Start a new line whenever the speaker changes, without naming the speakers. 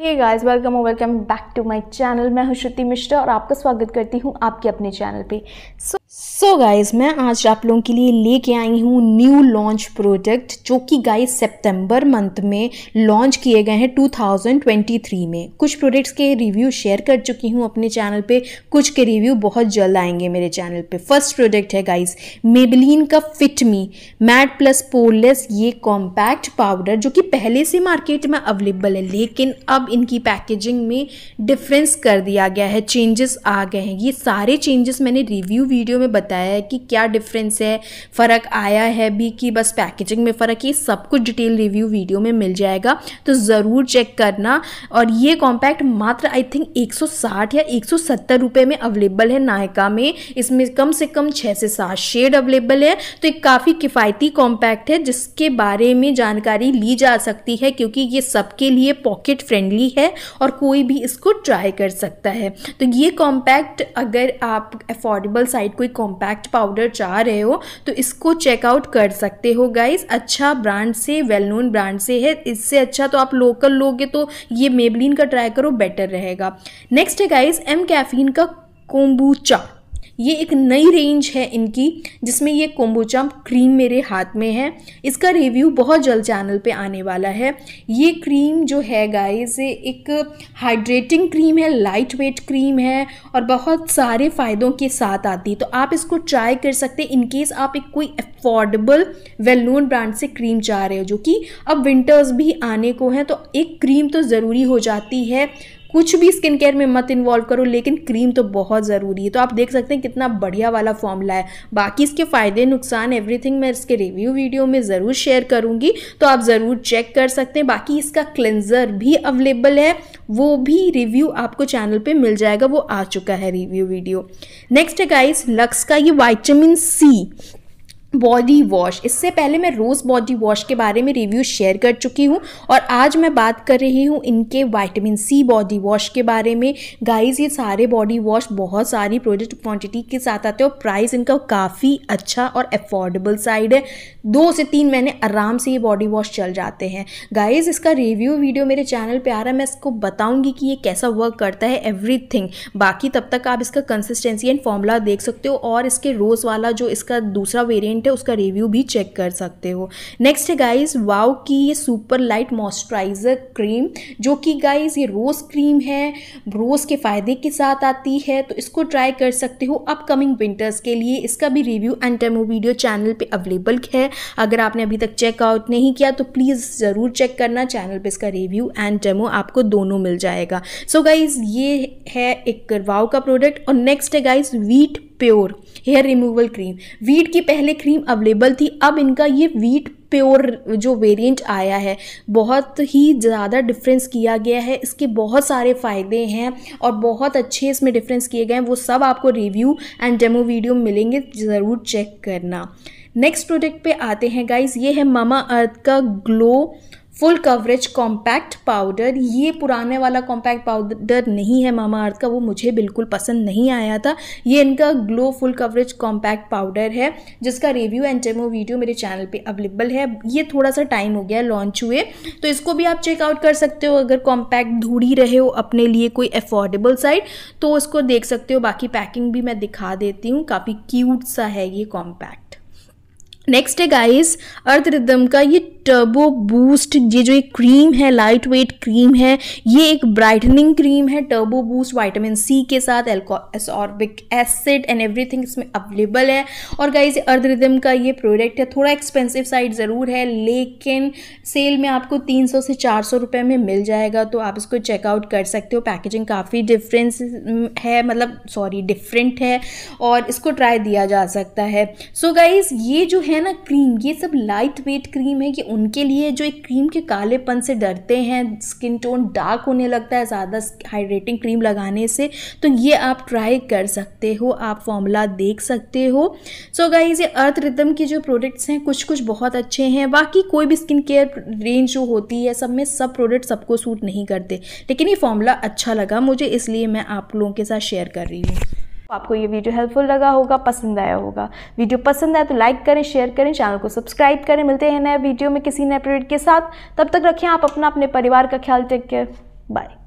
हे guys welcome और welcome back to my channel मैं हूं श्रुति मिश्रा और आपका स्वागत करती हूं आपके अपने चैनल पे सो सो गाइस मैं आज आप लोगों के लिए लेके आई हूं न्यू लॉन्च प्रोडक्ट जो कि गाइस सितंबर मंथ में लॉन्च किए गए हैं 2023 में कुछ प्रोडक्ट्स के रिव्यू शेयर कर चुकी हूं अपने चैनल पर कुछ के रिव्यू बहुत जल्द आएंगे मेरे चैनल पर फर्स्ट प्रोडक्ट है गाइज मेबलिन का फिटमी मैट प्लस पोरलेस ये कॉम्पैक्ट पाउडर जो कि पहले से मार्केट में अवेलेबल है लेकिन अब इनकी पैकेजिंग में डिफरेंस कर दिया गया है चेंजेस आ गए हैं ये सारे चेंजेस मैंने रिव्यू वीडियो में बताया है कि क्या डिफरेंस है फ़र्क आया है भी कि बस पैकेजिंग में फ़र्क ये सब कुछ डिटेल रिव्यू वीडियो में मिल जाएगा तो ज़रूर चेक करना और ये कॉम्पैक्ट मात्र आई थिंक 160 या 170 रुपए में अवेलेबल है नायका में इसमें कम से कम छः से सात शेड अवेलेबल है तो एक काफ़ी किफ़ायती कॉम्पैक्ट है जिसके बारे में जानकारी ली जा सकती है क्योंकि ये सबके लिए पॉकेट फ्रेंडली फ्रेंडली है और कोई भी इसको ट्राई कर सकता है तो ये कॉम्पैक्ट अगर आप अफोर्डेबल साइड कोई कॉम्पैक्ट पाउडर चाह रहे हो तो इसको चेकआउट कर सकते हो गाइज अच्छा ब्रांड से वेल नोन ब्रांड से है इससे अच्छा तो आप लोकल लोगे तो ये मेबलिन का ट्राई करो बेटर रहेगा नेक्स्ट है गाइज एम कैफिन का कोम्बूचा ये एक नई रेंज है इनकी जिसमें ये कोम्बोचा क्रीम मेरे हाथ में है इसका रिव्यू बहुत जल्द चैनल पे आने वाला है ये क्रीम जो है गाइस एक हाइड्रेटिंग क्रीम है लाइट वेट क्रीम है और बहुत सारे फ़ायदों के साथ आती है तो आप इसको ट्राई कर सकते हैं इनकेस आप एक कोई अफोर्डेबल वेल नोन ब्रांड से क्रीम चाह रहे हो जो कि अब विंटर्स भी आने को हैं तो एक क्रीम तो ज़रूरी हो जाती है कुछ भी स्किन केयर में मत इन्वॉल्व करो लेकिन क्रीम तो बहुत ज़रूरी है तो आप देख सकते हैं कितना बढ़िया वाला फॉर्मूला है बाकी इसके फ़ायदे नुकसान एवरीथिंग मैं इसके रिव्यू वीडियो में ज़रूर शेयर करूँगी तो आप ज़रूर चेक कर सकते हैं बाकी इसका क्लेंजर भी अवेलेबल है वो भी रिव्यू आपको चैनल पर मिल जाएगा वो आ चुका है रिव्यू वीडियो नेक्स्ट है गाइस लक्स का ये वाइटमिन सी बॉडी वॉश इससे पहले मैं रोज़ बॉडी वॉश के बारे में रिव्यू शेयर कर चुकी हूँ और आज मैं बात कर रही हूँ इनके वाइटामिन सी बॉडी वॉश के बारे में गाइस ये सारे बॉडी वॉश बहुत सारी प्रोडक्ट क्वांटिटी के साथ आते हैं और प्राइस इनका काफ़ी अच्छा और अफोर्डेबल साइड है दो से तीन महीने आराम से ये बॉडी वॉश चल जाते हैं गाइज इसका रिव्यू वीडियो मेरे चैनल पर आ रहा है मैं इसको बताऊँगी कि ये कैसा वर्क करता है एवरी बाकी तब तक आप इसका कंसिस्टेंसी एंड फॉर्मूला देख सकते हो और इसके रोज़ वाला जो इसका दूसरा वेरियंट है उसका रिव्यू भी चेक कर सकते हो नेक्स्ट है गाइज वाव की ये सुपर लाइट मॉइस्चराइज़र क्रीम जो कि गाइज ये रोज़ क्रीम है रोज़ के फ़ायदे के साथ आती है तो इसको ट्राई कर सकते हो अपकमिंग विंटर्स के लिए इसका भी review and demo video channel पर अवेलेबल है अगर आपने अभी तक चेकआउट नहीं किया तो प्लीज़ ज़रूर चेक करना चैनल पर इसका रिव्यू एंड डेमो आपको दोनों मिल जाएगा सो so गाइज़ ये है एक करवाओ का प्रोडक्ट और नेक्स्ट है guys Veet pure hair removal cream Veet की पहले क्रीम अवेलेबल थी अब इनका ये वीट प्योर जो वेरिएंट आया है बहुत ही ज़्यादा डिफरेंस किया गया है इसके बहुत सारे फ़ायदे हैं और बहुत अच्छे इसमें डिफरेंस किए गए हैं वो सब आपको रिव्यू एंड डेमो वीडियो मिलेंगे ज़रूर चेक करना नेक्स्ट प्रोडक्ट पे आते हैं गाइस ये है मामा अर्थ का glow full coverage compact powder ये पुराने वाला कॉम्पैक्ट पाउडर नहीं है मामा अर्थ का वो मुझे बिल्कुल पसंद नहीं आया था ये इनका glow full coverage compact powder है जिसका रिव्यू एंड टेमो वीडियो मेरे चैनल पे अवेलेबल है ये थोड़ा सा टाइम हो गया लॉन्च हुए तो इसको भी आप चेकआउट कर सकते हो अगर कॉम्पैक्ट ढूंढी रहे हो अपने लिए कोई अफोर्डेबल साइड तो उसको देख सकते हो बाकी पैकिंग भी मैं दिखा देती हूँ काफ़ी क्यूट सा है ये कॉम्पैक्ट नेक्स्ट है गाइस अर्थ रिदम का ये टर्बो बूस्ट ये जो एक क्रीम है लाइट वेट क्रीम है ये एक ब्राइटनिंग क्रीम है टर्बो बूस्ट वाइटामिन सी के साथ एल्कोसॉर्बिक एसिड एंड एवरीथिंग इसमें अवेलेबल है और गाइस अर्थ रिदम का ये प्रोडक्ट है थोड़ा एक्सपेंसिव साइड ज़रूर है लेकिन सेल में आपको तीन सौ से चार सौ रुपये में मिल जाएगा तो आप इसको चेकआउट कर सकते हो पैकेजिंग काफ़ी डिफरेंस है मतलब सॉरी डिफरेंट है और इसको ट्राई दिया जा सकता है सो so गाइज़ ये जो है है ना क्रीम ये सब लाइट वेट क्रीम है कि उनके लिए जो एक क्रीम के कालेपन से डरते हैं स्किन टोन डार्क होने लगता है ज़्यादा हाइड्रेटिंग क्रीम लगाने से तो ये आप ट्राई कर सकते हो आप फॉर्मूला देख सकते हो सो so गाइज ये अर्थ रिदम के जो प्रोडक्ट्स हैं कुछ कुछ बहुत अच्छे हैं बाकी कोई भी स्किन केयर रेंज जो होती है सब में सब प्रोडक्ट सबको सूट नहीं करते लेकिन ये फॉर्मूला अच्छा लगा मुझे इसलिए मैं आप लोगों के साथ शेयर कर रही हूँ आपको ये वीडियो हेल्पफुल लगा होगा पसंद आया होगा वीडियो पसंद आया तो लाइक करें शेयर करें चैनल को सब्सक्राइब करें मिलते हैं नए वीडियो में किसी नए प्रोडक्ट के साथ तब तक रखें आप अपना अपने परिवार का ख्याल टेक केयर बाय